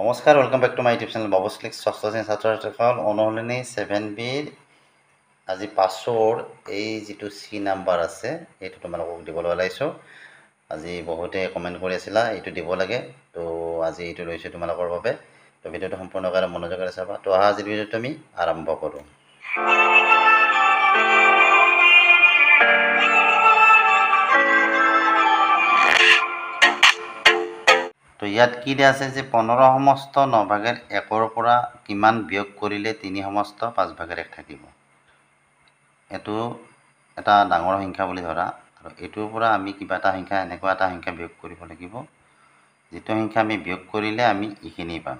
নমস্কাৰ welcome back to my YouTube channel বাবু select ষষ্ঠ শ্ৰেণী ছাত্ৰছাত্ৰীসকল অনুশীলনী ছেভেন বিৰ আজি পাছৰ এই যিটো চি নাম্বাৰ আছে এইটো তোমালোকক দিবলৈ ওলাইছোঁ আজি বহুতে কমেণ্ট কৰি আছিলা এইটো দিব লাগে তো আজি এইটো লৈছোঁ তোমালোকৰ বাবে তো ভিডিঅ'টো সম্পূৰ্ণকৈ মনোযোগেৰে চাবা তো আহা আজিৰ ভিডিঅ'টো আমি আৰম্ভ কৰোঁ ইয়াত কি দিয়া আছে যে পোন্ধৰ সমস্ত ন ভাগেৰ একৰ পৰা কিমান বিয়োগ কৰিলে তিনি সমস্ত পাঁচ ভাগেৰ এক থাকিব এইটো এটা ডাঙৰ সংখ্যা বুলি ধৰা আৰু এইটোৰ পৰা আমি কিবা এটা সংখ্যা এনেকুৱা এটা সংখ্যা বিয়োগ কৰিব লাগিব যিটো সংখ্যা আমি বিয়োগ কৰিলে আমি এইখিনি পাম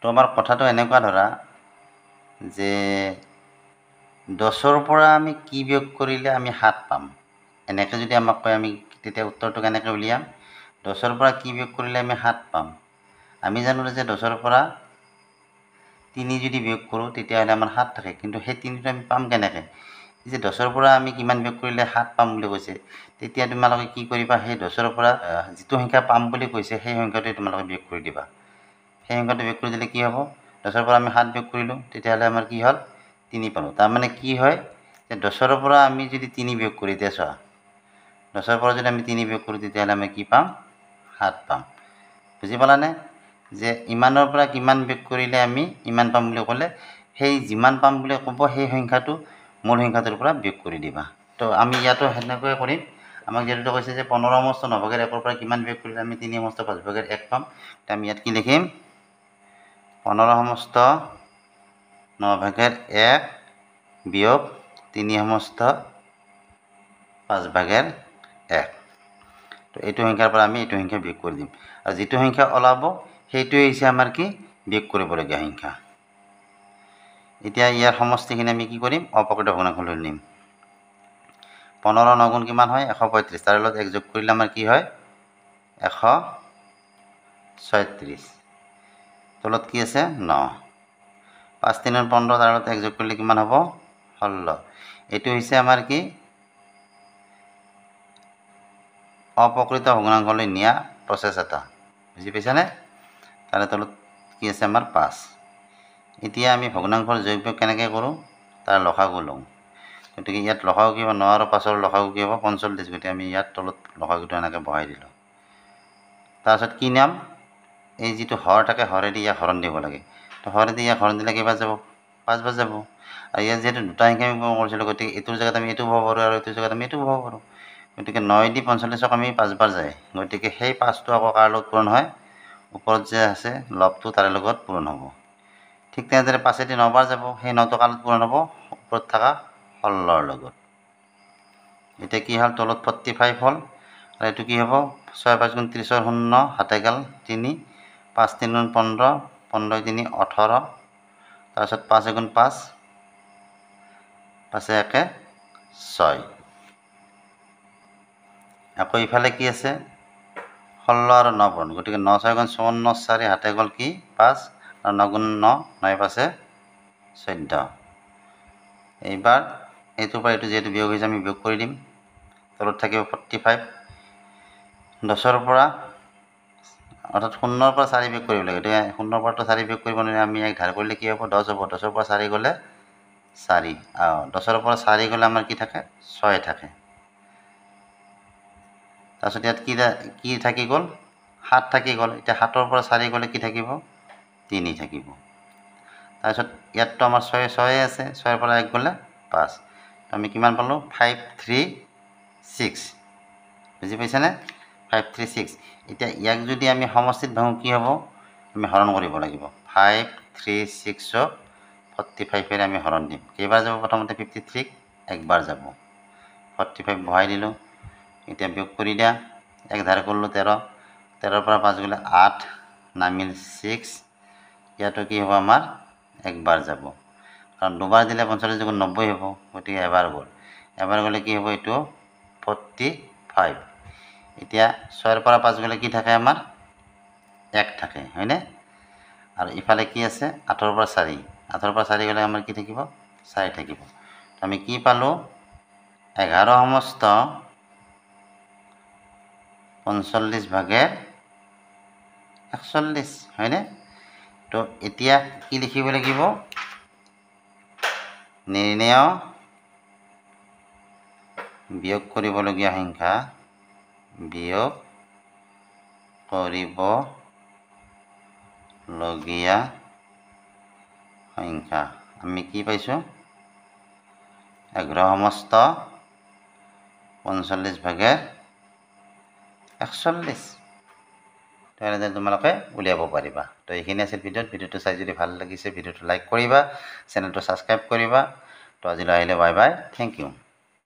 তো আমাৰ কথাটো এনেকুৱা ধৰা যে দহৰ পৰা আমি কি ব্যয়োগ কৰিলে আমি সাত পাম এনেকৈ যদি আমাক কয় আমি তেতিয়া উত্তৰটো কেনেকৈ উলিয়াম দহৰ পৰা কি বিয়োগ কৰিলে আমি সাত পাম আমি জানো যে দহৰ পৰা তিনি যদি বিয়োগ কৰোঁ তেতিয়াহ'লে আমাৰ সাত থাকে কিন্তু সেই তিনিটো আমি পাম কেনেকৈ যে দহৰ পৰা আমি কিমান বিয়োগ কৰিলে সাত পাম বুলি কৈছে তেতিয়া তোমালোকে কি কৰিবা সেই দহৰ পৰা যিটো সংখ্যা পাম বুলি কৈছে সেই সংখ্যাটোৱে তোমালোকে বিয়োগ কৰি দিবা সেই সংখ্যাটো বিয়োগ কৰি দিলে কি হ'ব দহৰ পৰা আমি সাত বিয়োগ কৰিলোঁ তেতিয়াহ'লে আমাৰ কি হ'ল তিনি পালোঁ তাৰমানে কি হয় যে দহৰ পৰা আমি যদি তিনি বিয়োগ কৰি দিয়া চোৱা দহৰ পৰা যদি আমি তিনি বিয়োগ কৰোঁ তেতিয়াহ'লে আমি কি পাম সাত পাম বুজি পালানে যে ইমানৰ পৰা কিমান বিয়োগ কৰিলে আমি ইমান পাম বুলি ক'লে সেই যিমান পাম বুলি ক'ব সেই সংখ্যাটো মূল সংখ্যাটোৰ পৰা বিয়োগ কৰি দিবা তো আমি ইয়াতো সেনেকৈয়ে কৰিম আমাক যিহেতু কৈছে যে পোন্ধৰ সমস্ত নভাগৰ একৰ পৰা কিমান বিয়োগ কৰিলে আমি তিনি সমস্ত পাঁচভাগৰ এক পাম তে আমি ইয়াত কি লিখিম পোন্ধৰ সমস্ত নভাগৰ এক বিয়োগ তিনি সমস্ত পাঁচভাগৰ এক তো এইটো সংখ্যাৰ পৰা আমি এইটো সংখ্যা বিয়োগ কৰি দিম আৰু যিটো সংখ্যা ওলাব সেইটোৱে হৈছে আমাৰ কি বিয়োগ কৰিবলগীয়া সংখ্যা এতিয়া ইয়াৰ সমষ্টিখিনি আমি কি কৰিম অপকৃত ভগ্নাংশলৈ নিম পোন্ধৰ ন গুণ কিমান হয় এশ পঁয়ত্ৰিছ তাৰ লগত এক যোগ কৰিলে আমাৰ কি হয় এশ ছয়ত্ৰিছ তলত কি আছে ন পাঁচ তিনি পোন্ধৰ তাৰ লগত এক যোগ কৰিলে কিমান হ'ব ষোল্ল এইটো হৈছে আমাৰ কি অপ্রকৃত ভগ্নাঙ্গ নিয়া প্রসেস এটা বুঝি পাইছানে তার তলত কি আছে আমার পাঁচ এতিয়া আমি ভগ্নাংশর যোগ্য কেন করো তার লখাগু লো গতি ইয়াত লখাগু কি হবো ন আর পাঁচর লখাগু কি হবো পঞ্চল্লিশ গতি আমি ইয়ার তলত লখাগুটো এনেকে বহাই দিল তারপর কি নাম এই যে হর থাকে হরেদি ইয়াক হরণ দিব লাগে তো হরেদি ইয়াক হরণ দিলে কেবা যাব পাঁচ বাজ যাব আর ইয়াত যেহেতু দুটা সংখ্যা আমি কৰিছিলোঁ গতি এইটোৰ জেগাত আমি এইটো বহাব পাৰোঁ আৰু এইটো জেগাত আমি এইটো বহাব পাৰোঁ গতিকে নয় দি পঞ্চল্লিছক আমি পাঁচবাৰ যায় গতিকে সেই পাঁচটো আকৌ কাৰ লগত পূৰণ হয় ওপৰত যে আছে লভটো তাৰে লগত পূৰণ হ'ব ঠিক তেনেদৰে পাছেদি নবাৰ যাব সেই নটো কালত পূৰণ হ'ব ওপৰত থকা ষোল্লৰ লগত এতিয়া কি হ'ল তলত ফৰ্টি ফাইভ হ'ল আৰু এইটো কি হ'ব ছয় পাঁচ গুণ ত্ৰিছৰ শূন্য হাতেগাল তিনি পাঁচ তিনি গুণ পোন্ধৰ পোন্ধৰ তিনি ওঠৰ তাৰপিছত পাঁচ এগুণ পাঁচ পাছে একে ছয় আকৌ ইফালে কি আছে ষোল্ল আৰু ন পূৰণ গতিকে ন ছয় গুণ চৌৱন্ন চাৰি হাতে গ'ল কি পাঁচ আৰু নগুণ ন ন পাঁচে চৈধ্য এইবাৰ এইটোৰ পৰা এইটো যিহেতু বিয়োগ হৈছে আমি বিয়োগ কৰি দিম তলত থাকিব ফৰ্টি ফাইভ দহৰ পৰা অৰ্থাৎ শূন্যৰ পৰা চাৰি বিয়োগ কৰিব লাগে গতিকে শূন্যৰ পৰাতো চাৰি বিয়োগ কৰিব নোৱাৰি আমি এক ধাৰ কৰিলে কি হ'ব দহ হ'ব দহৰ পৰা চাৰি গ'লে চাৰি আৰু দহৰ পৰা চাৰি গ'লে আমাৰ কি থাকে ছয় থাকে তাৰপিছত ইয়াত কি কি থাকি গ'ল সাত থাকি গ'ল এতিয়া সাতৰ পৰা চাৰি গ'লে কি থাকিব তিনি থাকিব তাৰপিছত ইয়াততো আমাৰ ছয় ছয়ে আছে ছয়ৰ পৰা এক গ'লে পাঁচ আমি কিমান পালোঁ ফাইভ থ্ৰী ছিক্স বুজি পাইছেনে ফাইভ থ্ৰী ছিক্স এতিয়া ইয়াক যদি আমি সমষ্টিত ভাঙো কি হ'ব আমি হৰণ কৰিব লাগিব ফাইভ থ্ৰী ছিক্সক ফৰ্টি ফাইভেৰে আমি হৰণ দিম কেইবাৰ যাব প্ৰথমতে ফিফটি থ্ৰীক একবাৰ যাব ফৰ্টি ফাইভ বহাই দিলোঁ এতিয়া বিয়োগ কৰি দিয়া একধাৰ কৰিলোঁ তেৰ তেৰৰ পৰা পাঁচ গ'লে আঠ নামিল ছিক্স ইয়াতো কি হ'ব আমাৰ একবাৰ যাব কাৰণ দুবাৰ দিলে পঞ্চল্লিছ যোগ নব্বৈ হ'ব গতিকে এবাৰ গ'ল এবাৰ গ'লে কি হ'ব এইটো ফৰ্টি ফাইভ এতিয়া ছয়ৰ পৰা পাঁচ গ'লে কি থাকে আমাৰ এক থাকে হয়নে আৰু ইফালে কি আছে আঠৰ পৰা চাৰি আঠৰ পৰা চাৰি গ'লে আমাৰ কি থাকিব চাৰি থাকিব আমি কি পালোঁ এঘাৰ সমস্ত পঞ্চল্লিছ ভাগে একচল্লিছ হয়নে তো এতিয়া কি লিখিব লাগিব নিৰ্ণয় বিয়োগ কৰিবলগীয়া সংখ্যা বিয়োগ কৰিবলগীয়া সংখ্যা আমি কি পাইছোঁ এঘাৰ সমস্ত পঞ্চল্লিছ ভাগের একচল্লিছ তেনে যেন তোমালোকে উলিয়াব পাৰিবা তো এইখিনি আছিল ভিডিঅ'ত ভিডিঅ'টো চাই যদি ভাল লাগিছে ভিডিঅ'টো লাইক কৰিবা চেনেলটো ছাবস্ক্ৰাইব কৰিবা তো আজিলৈ আহিলে বাই বাই থেংক ইউ